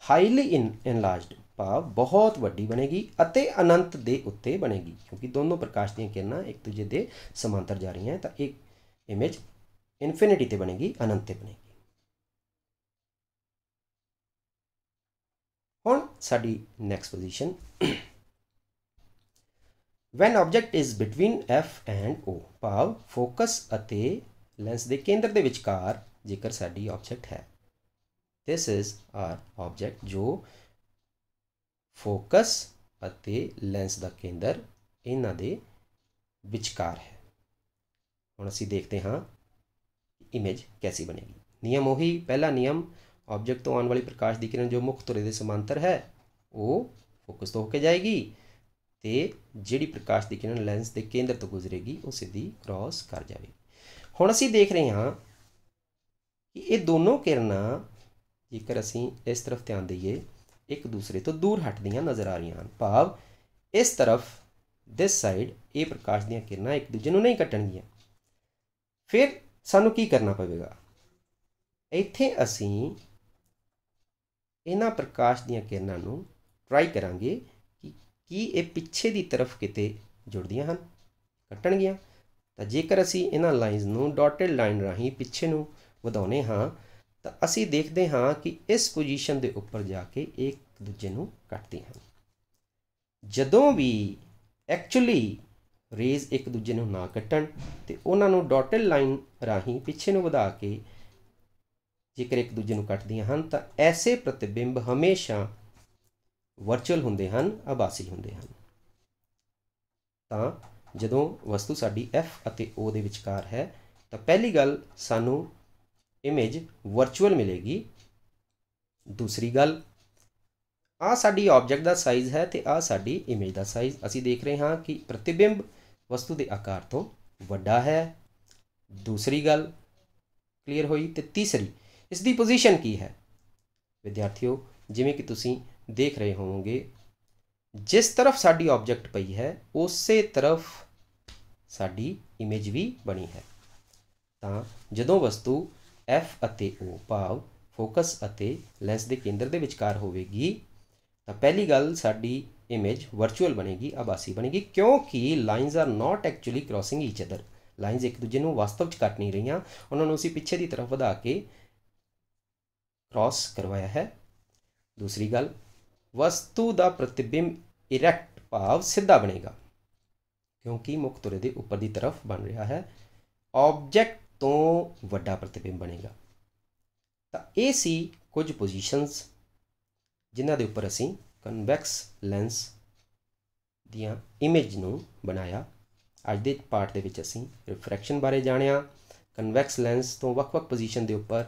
ਹਾਈਲੀ ਇਨ ਇਨਲਾਰਜਡ ਭਾਵ ਬਹੁਤ ਵੱਡੀ ਬਣੇਗੀ ਅਤੇ ਅਨੰਤ ਦੇ ਉੱਤੇ ਬਣੇਗੀ ਕਿਉਂਕਿ ਦੋਨੋਂ ਪ੍ਰਕਾਸ਼ ਦੀਆਂ ਕਿਰਨਾਂ ਇੱਕ ਦੂਜੇ ਦੇ ਸਮਾਂਤਰ ਜਾ ਰਹੀਆਂ ਤਾਂ ਇੱਕ ਇਮੇਜ ਇਨਫਿਨਿਟੀ ਤੇ ਬਣੇਗੀ ਅਨੰਤ ਤੇ ਬਣੇਗੀ ਹੁਣ ਸਾਡੀ next position when object is between F and O ਭਾਵ ਫੋਕਸ ਅਤੇ ਲੈਂਸ ਦੇ ਕੇਂਦਰ ਦੇ ਵਿਚਕਾਰ ਜੇਕਰ ਸਾਡੀ ਆਬਜੈਕਟ ਹੈ ਥਿਸ ਇਜ਼ ਆਰ ਆਬਜੈਕਟ ਜੋ ਫੋਕਸ ਅਤੇ ਲੈਂਸ ਦਾ ਕੇਂਦਰ ਇਹਨਾਂ ਦੇ ਵਿਚਕਾਰ ਹੈ ਹੁਣ ਅਸੀਂ ਦੇਖਦੇ ਹਾਂ ਇਮੇਜ ਕਿਵੇਂ ਬਣੇਗੀ ਨਿਯਮ ਉਹੀ ਪਹਿਲਾ ਨਿਯਮ ਆਬਜੈਕਟ ਤੋਂ ਆਉਣ ਵਾਲੀ ਪ੍ਰਕਾਸ਼ ਦੀ ਕਿਰਨ ਜੋ ਮੁੱਖ ਧੁਰੇ ਦੇ ਸਮਾਂਤਰ ਹੈ ਉਹ ਫੋਕਸ ਤੋਂ ਹੋ ਕੇ ਜਾਏਗੀ ਤੇ ਜਿਹੜੀ ਪ੍ਰਕਾਸ਼ ਦੀ ਕਿਰਨ ਲੈਂਸ ਦੇ ਕੇਂਦਰ ਤੋਂ ਗੁਜ਼ਰੇਗੀ ਉਹ ਸਿੱਧੀ ਕ੍ਰਾਸ ਕਰ ਜਾਵੇਗੀ ਹੁਣ ਅਸੀਂ ਦੇਖ ਰਹੇ ਹਾਂ ਕਿ ਇਹ ਦੋਨੋਂ ਕਿਰਨਾਂ ਜੇਕਰ ਅਸੀਂ ਇਸ ਤਰਫ ਧਿਆਨ ਦਈਏ ਇੱਕ ਦੂਸਰੇ ਤੋਂ ਦੂਰ ਹਟਦੀਆਂ ਨਜ਼ਰ ਆ ਰਹੀਆਂ ਹਨ ਭਾਵ ਇਸ ਤਰਫ ਦਿਸ ਸਾਈਡ ਇਹ ਪ੍ਰਕਾਸ਼ ਦੀਆਂ ਕਿਰਨਾਂ ਇੱਕ ਦੂਜੇ ਨੂੰ ਨਹੀਂ ਕੱਟਣਗੀਆਂ ਫਿਰ ਸਾਨੂੰ ਕੀ ਕਰਨਾ ਪਵੇਗਾ ਇੱਥੇ ਅਸੀਂ ਇਹਨਾਂ ਪ੍ਰਕਾਸ਼ ਦੀਆਂ ਕਿਰਨਾਂ ਨੂੰ ਟਰਾਈ ਕਰਾਂਗੇ ਕਿ ਕੀ ਇਹ ਪਿੱਛੇ ਦੀ ਤਰਫ ਕਿਤੇ ਜੁੜਦੀਆਂ ਹਨ ਕੱਟਣਗੀਆਂ ਤਾਂ ਜੇਕਰ ਅਸੀਂ ਇਹਨਾਂ ਲਾਈਨਸ ਨੂੰ ਡਾਟਡ ਲਾਈਨ ਰਾਹੀਂ ਪਿੱਛੇ ਨੂੰ ਵਧਾਉਨੇ ਹਾਂ ਤਾਂ ਅਸੀਂ ਦੇਖਦੇ ਹਾਂ ਕਿ ਇਸ ਪੋਜੀਸ਼ਨ ਦੇ ਉੱਪਰ ਜਾ ਕੇ ਇੱਕ ਦੂਜੇ ਨੂੰ ਕੱਟਦੇ ਹਨ ਜਦੋਂ ਵੀ ਐਕਚੁਅਲੀ ਰੇਜ਼ ਇੱਕ ਦੂਜੇ ਨੂੰ ਨਾ ਕੱਟਣ ਤੇ ਉਹਨਾਂ ਨੂੰ ਡਾਟਡ ਲਾਈਨ ਰਾਹੀਂ ਪਿੱਛੇ ਨੂੰ ਵਧਾ ਕੇ ਜੇਕਰ ਇੱਕ ਦੂਜੇ ਨੂੰ ਕੱਟਦੀਆਂ ਹਨ ਤਾਂ ਐਸੇ ਪ੍ਰਤੀਬਿੰਬ ਹਮੇਸ਼ਾ ਵਰਚੁਅਲ ਹੁੰਦੇ ਹਨ ਆਭਾਸੀ ਹੁੰਦੇ ਹਨ ਤਾਂ ਜਦੋਂ ਵਸਤੂ ਸਾਡੀ F ਅਤੇ O ਦੇ ਵਿਚਕਾਰ ਹੈ ਤਾਂ ਪਹਿਲੀ ਗੱਲ ਸਾਨੂੰ ਇਮੇਜ ਵਰਚੁਅਲ ਮਿਲੇਗੀ ਦੂਸਰੀ ਗੱਲ ਆ ਸਾਡੀ ਆਬਜੈਕਟ ਦਾ ਸਾਈਜ਼ ਹੈ ਤੇ ਆ ਸਾਡੀ ਇਮੇਜ ਦਾ ਸਾਈਜ਼ ਅਸੀਂ ਦੇਖ ਰਹੇ ਹਾਂ ਕਿ ਪ੍ਰਤੀਬਿੰਬ ਵਸਤੂ ਦੇ ਆਕਾਰ ਤੋਂ ਵੱਡਾ ਹੈ ਦੂਸਰੀ ਗੱਲ ਕਲੀਅਰ ਹੋਈ ਤੇ ਤੀਸਰੀ ਇਸ ਦੀ ਪੋਜੀਸ਼ਨ ਕੀ ਹੈ ਵਿਦਿਆਰਥੀਓ ਜਿਵੇਂ ਕਿ ਤੁਸੀਂ ਦੇਖ ਰਹੇ ਹੋਵੋਗੇ ਜਿਸ ਤਰਫ ਸਾਡੀ ਆਬਜੈਕਟ ਪਈ ਹੈ ਉਸੇ ਤਰਫ ਸਾਡੀ ਇਮੇਜ ਵੀ ਬਣੀ ਹੈ ਤਾਂ ਜਦੋਂ ਵਸਤੂ ਐਫ ਅਤੇ ਓ ਭਾਵ ਫੋਕਸ ਅਤੇ ਲੈਂਸ ਦੇ ਕੇਂਦਰ ਦੇ ਵਿਚਕਾਰ ਹੋਵੇਗੀ ਤਾਂ ਪਹਿਲੀ ਗੱਲ ਸਾਡੀ ਇਮੇਜ ਵਰਚੁਅਲ ਬਣੇਗੀ ਆਭਾਸੀ ਬਣੇਗੀ ਕਿਉਂਕਿ lines are not actually crossing each other lines ਇੱਕ ਦੂਜੇ ਨੂੰ ਵਾਸਤਵ ਚ ਕੱਟ ਨਹੀਂ ਰਹੀਆਂ ਉਹਨਾਂ ਨੂੰ ਅਸੀਂ ਪਿੱਛੇ ਦੀ ਤਰਫ ਵਧਾ ਕੇ ਕ੍ਰਾਸ ਕਰਵਾਇਆ ਹੈ ਦੂਸਰੀ ਗੱਲ ਵਸਤੂ ਦਾ ਪ੍ਰਤੀਬਿੰਬ ਇਰੈਕਟ ਭਾਵ ਸਿੱਧਾ ਬਣੇਗਾ ਕਿਉਂਕਿ ਮੁਖ ਤੁਰੇ ਦੇ ਉੱਪਰ ਦੀ ਤਰਫ ਬਣ ਰਿਹਾ ਹੈ ਆਬਜੈਕਟ ਤੋਂ ਵੱਡਾ ਪ੍ਰਤੀਬਿੰਬ ਬਣੇਗਾ ਤਾਂ ਇਹ ਸੀ ਕੁਝ ਪੋਜੀਸ਼ਨਸ ਜਿਨ੍ਹਾਂ ਦੇ ਉੱਪਰ ਅਸੀਂ ਕਨਵੈਕਸ ਲੈਂਸ ਦੀਆਂ ਇਮੇਜ ਨੂੰ ਬਣਾਇਆ ਅੱਜ ਦੇ ਪਾਠ ਦੇ ਵਿੱਚ ਅਸੀਂ ਰਿਫਰੈਕਸ਼ਨ ਬਾਰੇ ਜਾਣਿਆ ਕਨਵੈਕਸ ਲੈਂਸ ਤੋਂ ਵੱਖ-ਵੱਖ ਪੋਜੀਸ਼ਨ ਦੇ ਉੱਪਰ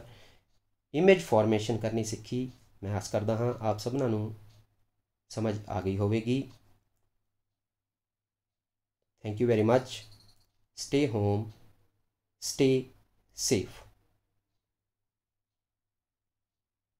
ਇਮੇਜ ਫਾਰਮੇਸ਼ਨ ਕਰਨੀ ਸਿੱਖੀ ਮੈਂ ਆਸ ਕਰਦਾ ਹਾਂ ਆਪ ਸਭਨਾਂ ਨੂੰ ਸਮਝ ਆ ਗਈ ਹੋਵੇਗੀ thank you very much stay home stay safe.